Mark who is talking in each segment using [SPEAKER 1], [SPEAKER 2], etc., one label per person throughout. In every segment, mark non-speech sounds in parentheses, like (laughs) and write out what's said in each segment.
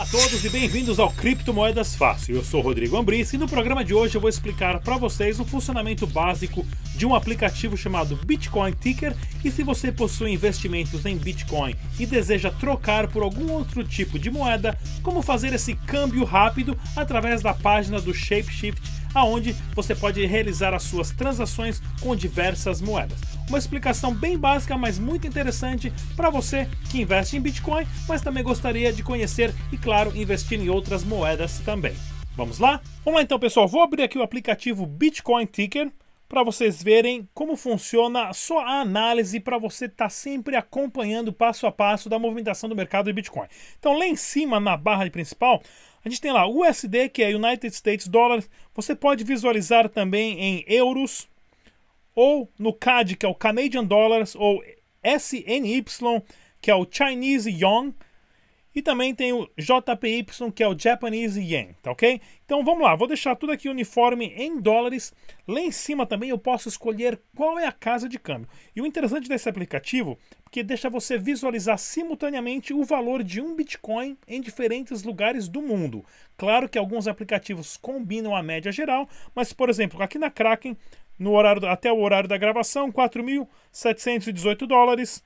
[SPEAKER 1] Olá a todos e bem-vindos ao Criptomoedas Fácil. Eu sou Rodrigo Ambrice e no programa de hoje eu vou explicar para vocês o funcionamento básico de um aplicativo chamado Bitcoin Ticker e se você possui investimentos em Bitcoin e deseja trocar por algum outro tipo de moeda, como fazer esse câmbio rápido através da página do Shapeshift aonde você pode realizar as suas transações com diversas moedas. Uma explicação bem básica, mas muito interessante para você que investe em Bitcoin, mas também gostaria de conhecer e, claro, investir em outras moedas também. Vamos lá? Vamos lá então, pessoal. Vou abrir aqui o aplicativo Bitcoin Ticker para vocês verem como funciona só a análise para você estar tá sempre acompanhando passo a passo da movimentação do mercado de Bitcoin. Então lá em cima na barra principal a gente tem lá USD que é United States Dollar. Você pode visualizar também em euros ou no CAD que é o Canadian Dollars ou SNY que é o Chinese Yuan e também tem o JPY, que é o Japanese Yen, tá ok? Então vamos lá, vou deixar tudo aqui uniforme em dólares. Lá em cima também eu posso escolher qual é a casa de câmbio. E o interessante desse aplicativo é que deixa você visualizar simultaneamente o valor de um Bitcoin em diferentes lugares do mundo. Claro que alguns aplicativos combinam a média geral, mas por exemplo, aqui na Kraken, no horário, até o horário da gravação, 4.718 dólares.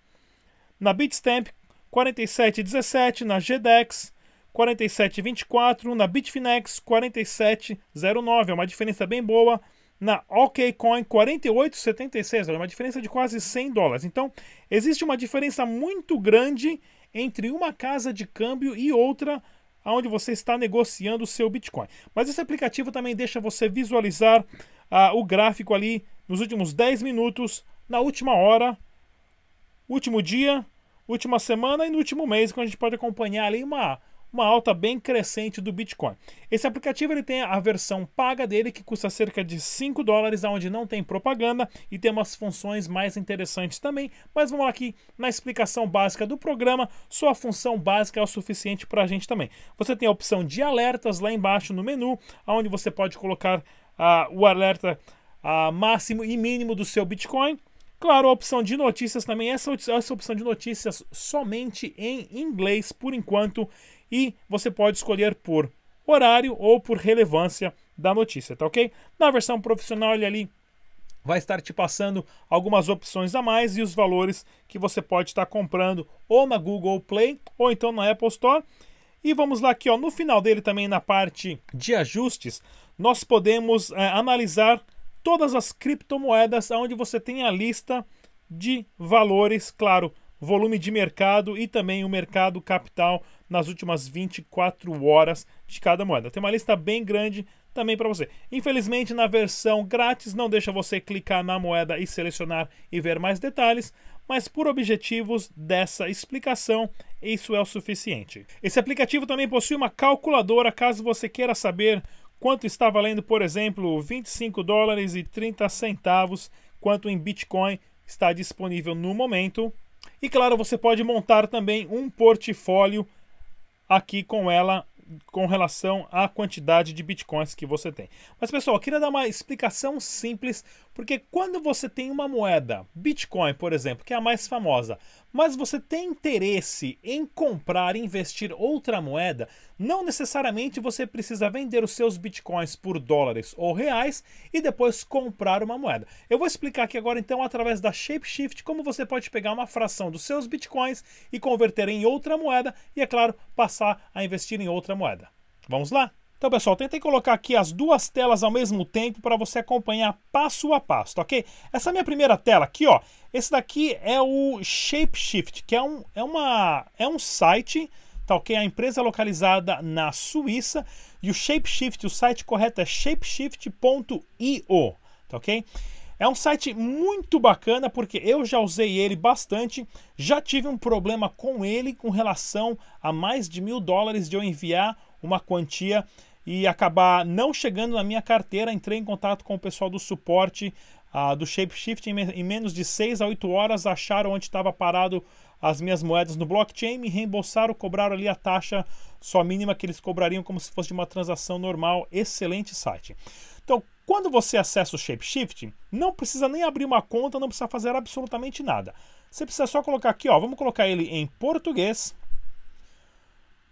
[SPEAKER 1] Na Bitstamp, 4717 na GDEX, 4724 na Bitfinex, 4709. É uma diferença bem boa. Na OKCoin, 48,76, é uma diferença de quase 100 dólares. Então, existe uma diferença muito grande entre uma casa de câmbio e outra aonde você está negociando o seu Bitcoin. Mas esse aplicativo também deixa você visualizar ah, o gráfico ali nos últimos 10 minutos, na última hora, último dia última semana e no último mês, quando a gente pode acompanhar ali uma, uma alta bem crescente do Bitcoin. Esse aplicativo ele tem a versão paga dele, que custa cerca de 5 dólares, onde não tem propaganda e tem umas funções mais interessantes também. Mas vamos lá aqui na explicação básica do programa. Sua função básica é o suficiente para a gente também. Você tem a opção de alertas lá embaixo no menu, onde você pode colocar uh, o alerta uh, máximo e mínimo do seu Bitcoin. Claro, a opção de notícias também, essa, essa opção de notícias somente em inglês por enquanto, e você pode escolher por horário ou por relevância da notícia, tá ok? Na versão profissional, ele ali vai estar te passando algumas opções a mais e os valores que você pode estar comprando ou na Google Play ou então na Apple Store. E vamos lá aqui, ó, no final dele também na parte de ajustes, nós podemos é, analisar todas as criptomoedas, onde você tem a lista de valores, claro, volume de mercado e também o mercado capital nas últimas 24 horas de cada moeda. Tem uma lista bem grande também para você. Infelizmente, na versão grátis não deixa você clicar na moeda e selecionar e ver mais detalhes, mas por objetivos dessa explicação, isso é o suficiente. Esse aplicativo também possui uma calculadora caso você queira saber quanto está valendo, por exemplo, 25 dólares e 30 centavos, quanto em Bitcoin está disponível no momento. E claro, você pode montar também um portfólio aqui com ela com relação à quantidade de bitcoins que você tem. Mas pessoal, eu queria dar uma explicação simples porque quando você tem uma moeda, Bitcoin, por exemplo, que é a mais famosa, mas você tem interesse em comprar e investir outra moeda, não necessariamente você precisa vender os seus bitcoins por dólares ou reais e depois comprar uma moeda. Eu vou explicar aqui agora então através da Shapeshift como você pode pegar uma fração dos seus bitcoins e converter em outra moeda e é claro, passar a investir em outra moeda. Vamos lá? Então, pessoal, tentei colocar aqui as duas telas ao mesmo tempo para você acompanhar passo a passo, tá ok? Essa minha primeira tela aqui, ó, esse daqui é o Shapeshift, que é um, é uma, é um site, tá ok? É a empresa é localizada na Suíça e o Shapeshift, o site correto é shapeshift.io, tá ok? É um site muito bacana porque eu já usei ele bastante, já tive um problema com ele com relação a mais de mil dólares de eu enviar uma quantia e acabar não chegando na minha carteira, entrei em contato com o pessoal do suporte uh, do Shapeshift em, em menos de 6 a 8 horas, acharam onde estava parado as minhas moedas no blockchain, me reembolsaram, cobraram ali a taxa só mínima que eles cobrariam como se fosse de uma transação normal. Excelente site. Então, quando você acessa o Shapeshift, não precisa nem abrir uma conta, não precisa fazer absolutamente nada. Você precisa só colocar aqui, ó, vamos colocar ele em português,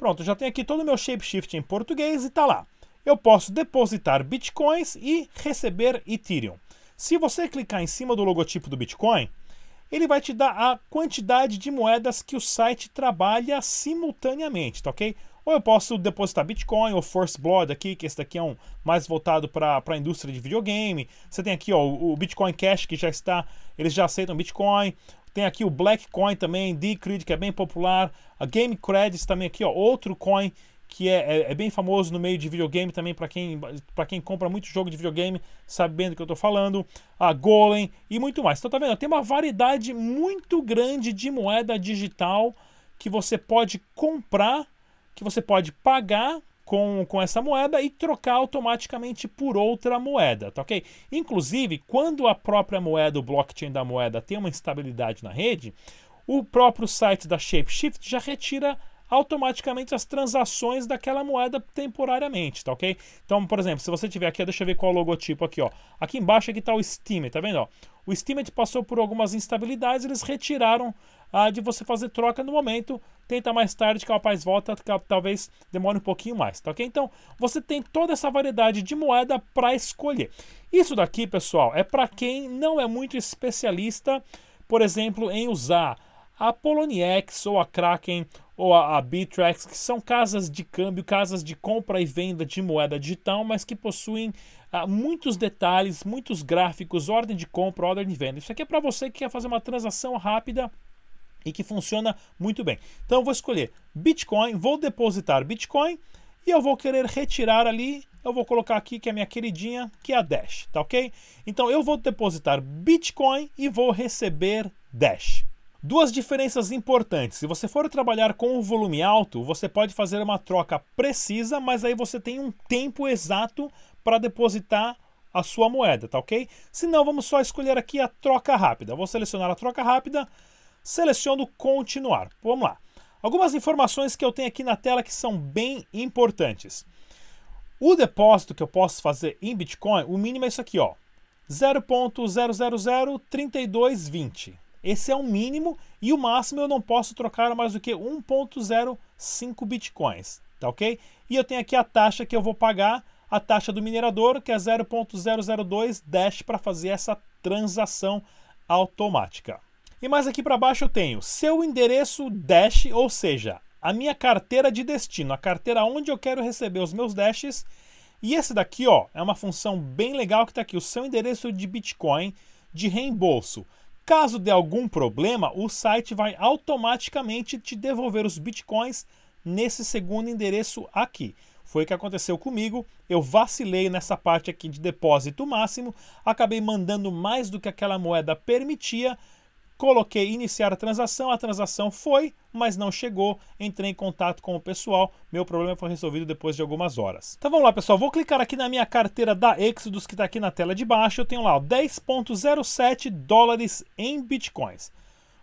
[SPEAKER 1] Pronto, já tenho aqui todo o meu shapeshift em português e está lá. Eu posso depositar bitcoins e receber Ethereum. Se você clicar em cima do logotipo do Bitcoin, ele vai te dar a quantidade de moedas que o site trabalha simultaneamente, tá ok? Ou eu posso depositar Bitcoin ou Force Blood aqui, que esse daqui é um mais voltado para a indústria de videogame. Você tem aqui ó, o Bitcoin Cash que já está, eles já aceitam Bitcoin. Tem aqui o Black Coin também, Decred, que é bem popular. A Game Credits também aqui, ó, outro coin que é, é, é bem famoso no meio de videogame também para quem, quem compra muito jogo de videogame, sabendo do que eu estou falando. A Golem e muito mais. Então tá vendo? Tem uma variedade muito grande de moeda digital que você pode comprar, que você pode pagar com, com essa moeda e trocar automaticamente por outra moeda, tá ok? Inclusive, quando a própria moeda, o blockchain da moeda, tem uma instabilidade na rede, o próprio site da ShapeShift já retira automaticamente as transações daquela moeda temporariamente, tá ok? Então, por exemplo, se você tiver aqui, deixa eu ver qual é o logotipo aqui, ó. Aqui embaixo aqui é tá o Steam, tá vendo, ó? O Steam passou por algumas instabilidades, eles retiraram ah, de você fazer troca no momento. Tenta mais tarde que o rapaz volta, que talvez demore um pouquinho mais, tá ok? Então você tem toda essa variedade de moeda para escolher. Isso daqui, pessoal, é para quem não é muito especialista, por exemplo, em usar a Poloniex ou a Kraken ou a, a Bittrex, que são casas de câmbio, casas de compra e venda de moeda digital, mas que possuem ah, muitos detalhes, muitos gráficos, ordem de compra, ordem de venda. Isso aqui é para você que quer fazer uma transação rápida e que funciona muito bem. Então eu vou escolher Bitcoin, vou depositar Bitcoin e eu vou querer retirar ali, eu vou colocar aqui que é a minha queridinha, que é a Dash, tá ok? Então eu vou depositar Bitcoin e vou receber Dash. Duas diferenças importantes. Se você for trabalhar com o volume alto, você pode fazer uma troca precisa, mas aí você tem um tempo exato para depositar a sua moeda, tá ok? Se não, vamos só escolher aqui a troca rápida. Vou selecionar a troca rápida, seleciono continuar. Vamos lá. Algumas informações que eu tenho aqui na tela que são bem importantes. O depósito que eu posso fazer em Bitcoin, o mínimo é isso aqui, ó. 0.0003220. Esse é o mínimo e o máximo eu não posso trocar mais do que 1.05 Bitcoins, tá OK? E eu tenho aqui a taxa que eu vou pagar, a taxa do minerador, que é 0.002 dash para fazer essa transação automática. E mais aqui para baixo eu tenho seu endereço Dash, ou seja, a minha carteira de destino, a carteira onde eu quero receber os meus dashes. E esse daqui, ó, é uma função bem legal que está aqui, o seu endereço de Bitcoin de reembolso. Caso dê algum problema, o site vai automaticamente te devolver os bitcoins nesse segundo endereço aqui. Foi o que aconteceu comigo. Eu vacilei nessa parte aqui de depósito máximo, acabei mandando mais do que aquela moeda permitia Coloquei iniciar a transação, a transação foi, mas não chegou. Entrei em contato com o pessoal, meu problema foi resolvido depois de algumas horas. Então vamos lá, pessoal. Vou clicar aqui na minha carteira da Exodus que está aqui na tela de baixo. Eu tenho lá 10,07 dólares em bitcoins.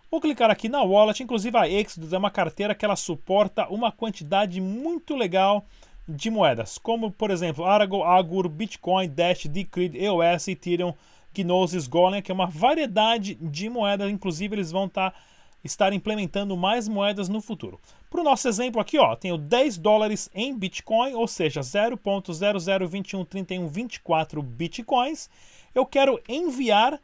[SPEAKER 1] Vou clicar aqui na wallet. Inclusive, a Exodus é uma carteira que ela suporta uma quantidade muito legal de moedas, como por exemplo Aragon, Agur, Bitcoin, Dash, Decred, EOS, Ethereum. Gnosis Golem, que é uma variedade de moedas, inclusive eles vão tá, estar implementando mais moedas no futuro. Para o nosso exemplo aqui, ó, tenho 10 dólares em Bitcoin, ou seja, 0.00213124 Bitcoins. Eu quero enviar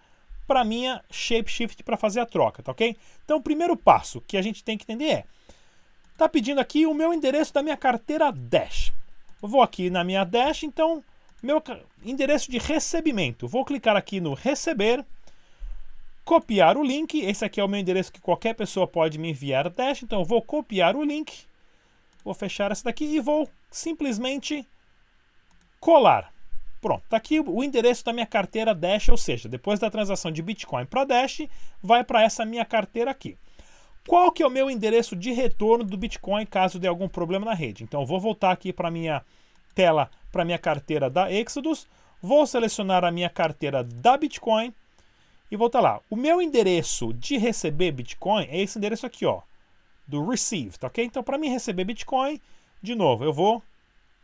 [SPEAKER 1] para minha Shapeshift para fazer a troca, tá ok? Então, o primeiro passo que a gente tem que entender é: tá pedindo aqui o meu endereço da minha carteira Dash. Eu vou aqui na minha Dash, então meu endereço de recebimento. Vou clicar aqui no receber, copiar o link. Esse aqui é o meu endereço que qualquer pessoa pode me enviar teste. Então vou copiar o link, vou fechar essa daqui e vou simplesmente colar. Pronto, está aqui o endereço da minha carteira Dash, ou seja, depois da transação de Bitcoin para Dash, vai para essa minha carteira aqui. Qual que é o meu endereço de retorno do Bitcoin caso dê algum problema na rede? Então eu vou voltar aqui para minha tela para minha carteira da Exodus, vou selecionar a minha carteira da Bitcoin e vou estar tá lá. O meu endereço de receber Bitcoin é esse endereço aqui, ó, do Receive, tá ok? Então, para mim receber Bitcoin, de novo, eu vou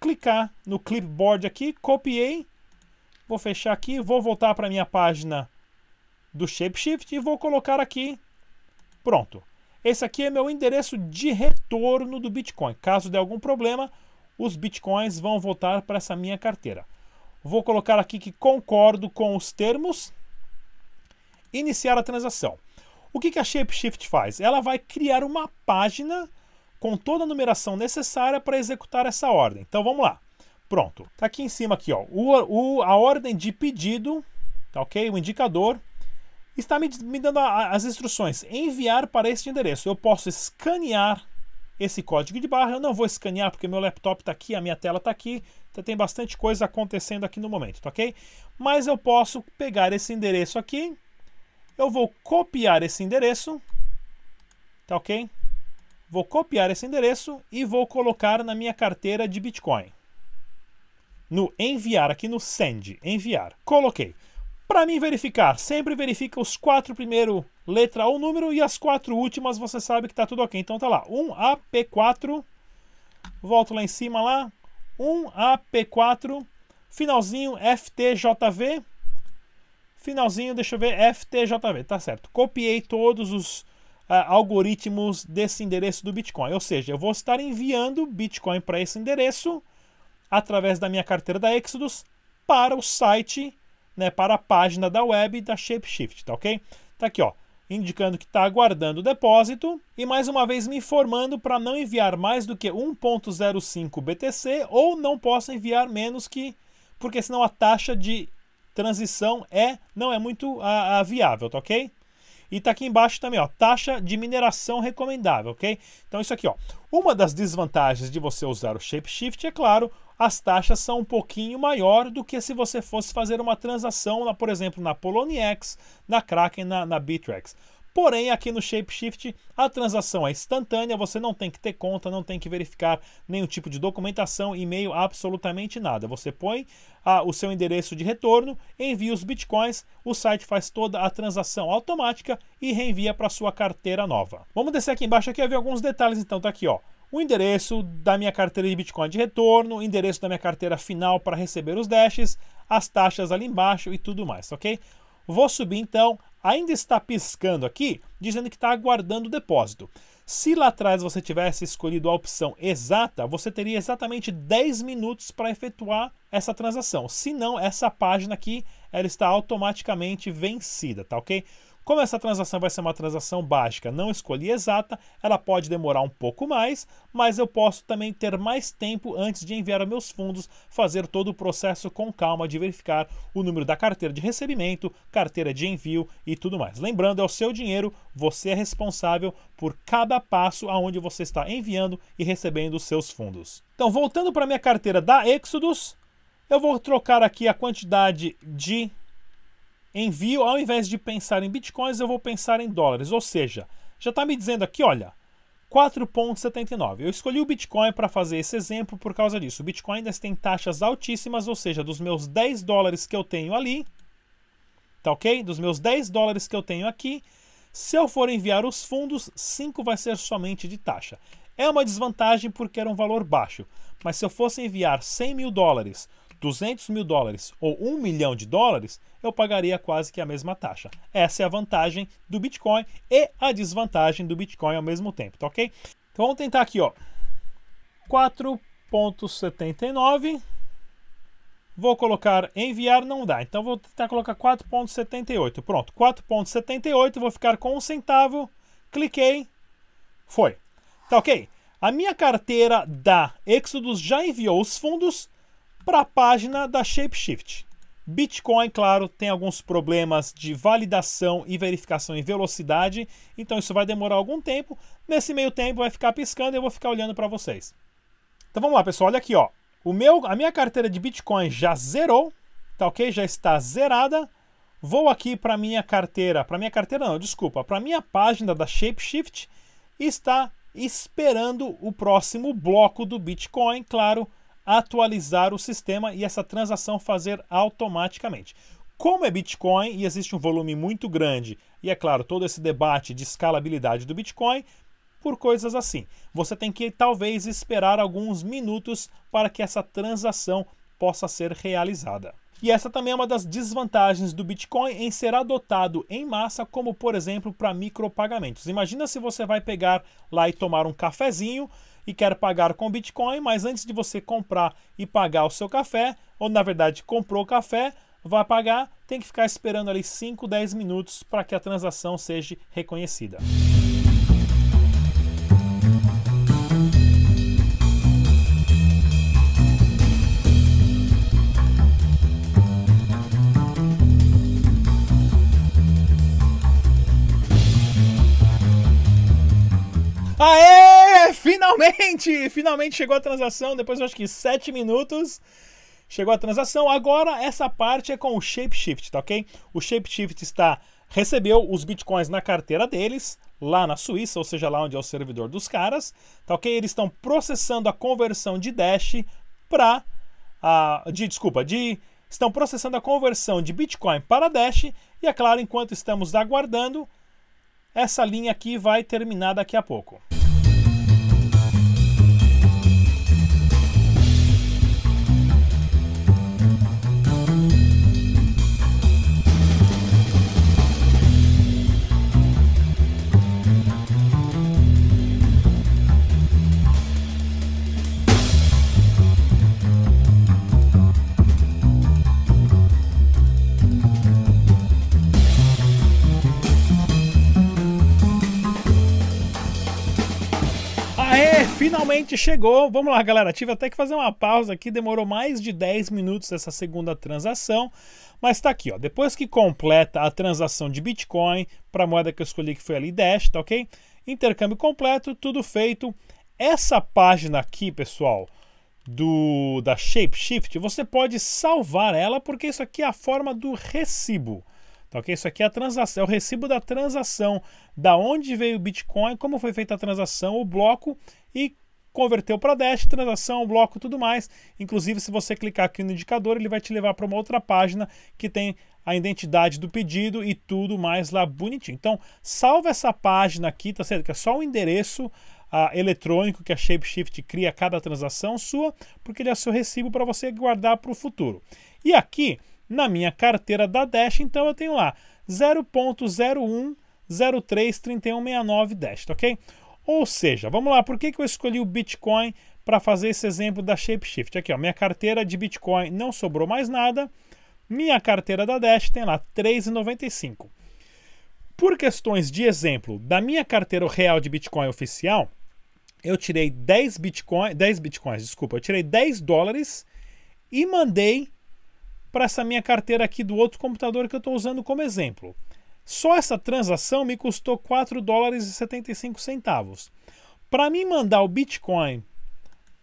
[SPEAKER 1] clicar no clipboard aqui, copiei, vou fechar aqui, vou voltar para minha página do Shapeshift e vou colocar aqui, pronto. Esse aqui é meu endereço de retorno do Bitcoin. Caso dê algum problema, os bitcoins vão voltar para essa minha carteira. Vou colocar aqui que concordo com os termos. Iniciar a transação. O que, a Shapeshift faz? Ela vai criar uma página com toda a numeração necessária para executar essa ordem. Então vamos lá. Pronto. Está aqui em cima aqui, ó, o, o a ordem de pedido, tá ok? O indicador está me, me dando a, as instruções. Enviar para este endereço. Eu posso escanear esse código de barra. Eu não vou escanear porque meu laptop está aqui, a minha tela está aqui, então tem bastante coisa acontecendo aqui no momento, tá ok? Mas eu posso pegar esse endereço aqui, eu vou copiar esse endereço, tá ok? Vou copiar esse endereço e vou colocar na minha carteira de Bitcoin. No enviar, aqui no send, enviar. Coloquei. Para mim verificar, sempre verifica os quatro primeiros letra ou número, e as quatro últimas você sabe que está tudo ok. Então tá lá, 1AP4, volto lá em cima lá, 1AP4, finalzinho FTJV, finalzinho, deixa eu ver, FTJV, tá certo. Copiei todos os uh, algoritmos desse endereço do Bitcoin, ou seja, eu vou estar enviando Bitcoin para esse endereço, através da minha carteira da Exodus, para o site, né, para a página da web da Shapeshift, tá ok? Tá aqui, ó indicando que está aguardando o depósito e mais uma vez me informando para não enviar mais do que 1.05 BTC ou não posso enviar menos que, porque senão a taxa de transição é não é muito a, a viável, tá ok? E tá aqui embaixo também, ó, taxa de mineração recomendável, ok? Então isso aqui, ó. Uma das desvantagens de você usar o Shapeshift é, claro, as taxas são um pouquinho maior do que se você fosse fazer uma transação, por exemplo, na Poloniex, na Kraken, na, na Bittrex. Porém, aqui no ShapeShift, a transação é instantânea, você não tem que ter conta, não tem que verificar nenhum tipo de documentação, e-mail, absolutamente nada. Você põe ah, o seu endereço de retorno, envia os bitcoins, o site faz toda a transação automática e reenvia para sua carteira nova. Vamos descer aqui embaixo, aqui vai ver alguns detalhes então, tá aqui ó o endereço da minha carteira de Bitcoin de retorno, o endereço da minha carteira final para receber os dashes, as taxas ali embaixo e tudo mais, ok? Vou subir então, ainda está piscando aqui, dizendo que está aguardando o depósito. Se lá atrás você tivesse escolhido a opção exata, você teria exatamente 10 minutos para efetuar essa transação. Se não, essa página aqui ela está automaticamente vencida, tá ok? Como essa transação vai ser uma transação básica, não escolhi exata, ela pode demorar um pouco mais, mas eu posso também ter mais tempo antes de enviar meus fundos, fazer todo o processo com calma de verificar o número da carteira de recebimento, carteira de envio e tudo mais. Lembrando, é o seu dinheiro, você é responsável por cada passo aonde você está enviando e recebendo os seus fundos. Então, voltando para minha carteira da Exodus, eu vou trocar aqui a quantidade de envio, ao invés de pensar em bitcoins, eu vou pensar em dólares. Ou seja, já está me dizendo aqui, olha, 4,79. Eu escolhi o Bitcoin para fazer esse exemplo por causa disso. O Bitcoin ainda tem taxas altíssimas, ou seja, dos meus 10 dólares que eu tenho ali, tá ok? Dos meus 10 dólares que eu tenho aqui, se eu for enviar os fundos, 5 vai ser somente de taxa. É uma desvantagem porque era um valor baixo, mas se eu fosse enviar 100 mil dólares 200 mil dólares ou 1 milhão de dólares, eu pagaria quase que a mesma taxa. Essa é a vantagem do Bitcoin e a desvantagem do Bitcoin ao mesmo tempo, tá ok? Então vamos tentar aqui, ó. 4.79. Vou colocar enviar, não dá. Então vou tentar colocar 4.78. Pronto, 4.78, vou ficar com um centavo. Cliquei, foi. Tá ok? A minha carteira da Exodus já enviou os fundos para a página da Shapeshift. Bitcoin, claro, tem alguns problemas de validação e verificação em velocidade, então isso vai demorar algum tempo. Nesse meio tempo vai ficar piscando e eu vou ficar olhando para vocês. Então vamos lá, pessoal, olha aqui, ó. O meu, a minha carteira de Bitcoin já zerou, tá OK? Já está zerada. Vou aqui para minha carteira, para minha carteira não, desculpa, para minha página da Shapeshift está esperando o próximo bloco do Bitcoin, claro, atualizar o sistema e essa transação fazer automaticamente. Como é Bitcoin e existe um volume muito grande, e é claro, todo esse debate de escalabilidade do Bitcoin, por coisas assim. Você tem que talvez esperar alguns minutos para que essa transação possa ser realizada. E essa também é uma das desvantagens do Bitcoin em ser adotado em massa, como por exemplo para micropagamentos. Imagina se você vai pegar lá e tomar um cafezinho e quer pagar com Bitcoin, mas antes de você comprar e pagar o seu café, ou na verdade comprou o café, vai pagar, tem que ficar esperando ali 5, 10 minutos para que a transação seja reconhecida. Aê! Finalmente! (laughs) Finalmente chegou a transação, depois acho que 7 minutos. Chegou a transação. Agora essa parte é com o Shapeshift, tá ok? O Shapeshift está recebeu os bitcoins na carteira deles, lá na Suíça, ou seja, lá onde é o servidor dos caras, tá ok? Eles estão processando a conversão de Dash para de desculpa, de estão processando a conversão de Bitcoin para Dash e é claro, enquanto estamos aguardando, essa linha aqui vai terminar daqui a pouco. finalmente chegou. Vamos lá, galera. Tive até que fazer uma pausa aqui. Demorou mais de 10 minutos essa segunda transação. Mas está aqui, ó. Depois que completa a transação de Bitcoin para a moeda que eu escolhi, que foi ali Dash, tá ok? Intercâmbio completo, tudo feito. Essa página aqui, pessoal, do da Shapeshift, você pode salvar ela porque isso aqui é a forma do recibo. Tá, ok? Isso aqui é a transação, é o recibo da transação, da onde veio o Bitcoin, como foi feita a transação, o bloco e converteu para Dash, transação, bloco, tudo mais. Inclusive, se você clicar aqui no indicador, ele vai te levar para uma outra página que tem a identidade do pedido e tudo mais lá bonitinho. Então, salva essa página aqui, tá certo? Que é só o endereço ah, eletrônico que a Shapeshift cria a cada transação sua, porque ele é seu recibo para você guardar para o futuro. E aqui, na minha carteira da Dash, então eu tenho lá 0.01 03 3169 Dash, tá ok? Ou seja, vamos lá, por que, que eu escolhi o Bitcoin para fazer esse exemplo da Shapeshift? Aqui, ó, minha carteira de Bitcoin não sobrou mais nada, minha carteira da Dash tem lá 3,95. Por questões de exemplo, da minha carteira real de Bitcoin oficial, eu tirei 10 Bitcoin, 10 Bitcoins, desculpa, eu tirei 10 dólares e mandei para essa minha carteira aqui do outro computador que eu estou usando como exemplo. Só essa transação me custou 4 dólares e 75 centavos. Para me mandar o Bitcoin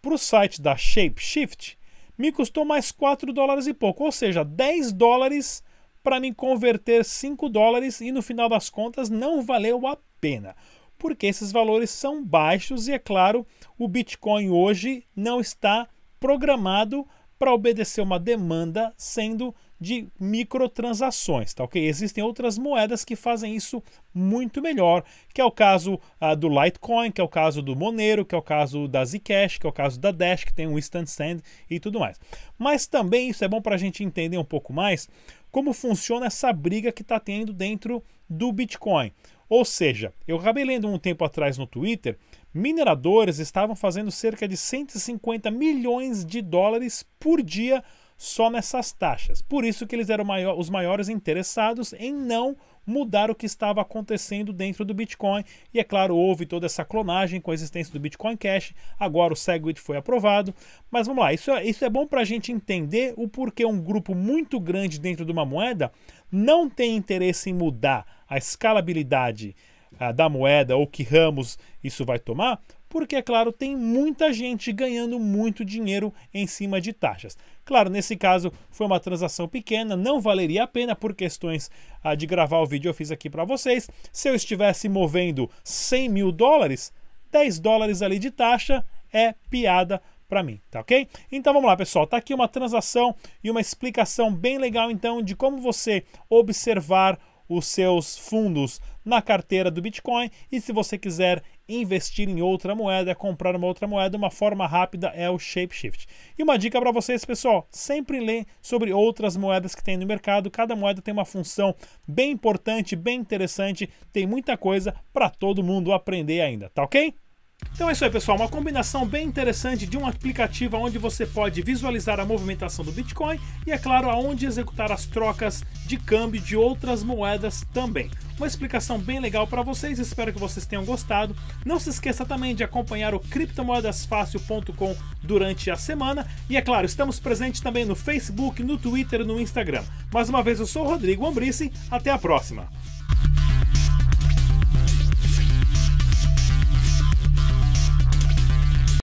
[SPEAKER 1] para o site da Shapeshift, me custou mais 4 dólares e pouco, ou seja, 10 dólares para me converter 5 dólares e no final das contas não valeu a pena, porque esses valores são baixos e é claro, o Bitcoin hoje não está programado para obedecer uma demanda sendo de microtransações, tá ok? Existem outras moedas que fazem isso muito melhor, que é o caso ah, do Litecoin, que é o caso do Monero, que é o caso da Zcash, que é o caso da Dash, que tem o Instant Send e tudo mais. Mas também isso é bom para a gente entender um pouco mais como funciona essa briga que está tendo dentro do Bitcoin. Ou seja, eu acabei lendo um tempo atrás no Twitter, mineradores estavam fazendo cerca de 150 milhões de dólares por dia só nessas taxas. Por isso que eles eram maior, os maiores interessados em não mudar o que estava acontecendo dentro do Bitcoin. E é claro, houve toda essa clonagem com a existência do Bitcoin Cash. Agora o Segwit foi aprovado. Mas vamos lá, isso é, isso é bom para a gente entender o porquê um grupo muito grande dentro de uma moeda não tem interesse em mudar a escalabilidade ah, da moeda ou que ramos isso vai tomar, porque, é claro, tem muita gente ganhando muito dinheiro em cima de taxas. Claro, nesse caso foi uma transação pequena, não valeria a pena por questões ah, de gravar o vídeo eu fiz aqui para vocês. Se eu estivesse movendo 100 mil dólares, 10 dólares ali de taxa é piada para mim, tá ok? Então vamos lá, pessoal. Tá aqui uma transação e uma explicação bem legal então de como você observar os seus fundos na carteira do Bitcoin e se você quiser investir em outra moeda, comprar uma outra moeda, uma forma rápida é o Shapeshift. E uma dica para vocês, pessoal, sempre lê sobre outras moedas que tem no mercado. Cada moeda tem uma função bem importante, bem interessante, tem muita coisa para todo mundo aprender ainda, tá OK? Então é isso aí, pessoal. Uma combinação bem interessante de um aplicativo onde você pode visualizar a movimentação do Bitcoin e, é claro, aonde executar as trocas de câmbio de outras moedas também. Uma explicação bem legal para vocês, espero que vocês tenham gostado. Não se esqueça também de acompanhar o criptomoedasfácil.com durante a semana. E é claro, estamos presentes também no Facebook, no Twitter e no Instagram. Mais uma vez, eu sou o Rodrigo Ambrice. Até a próxima!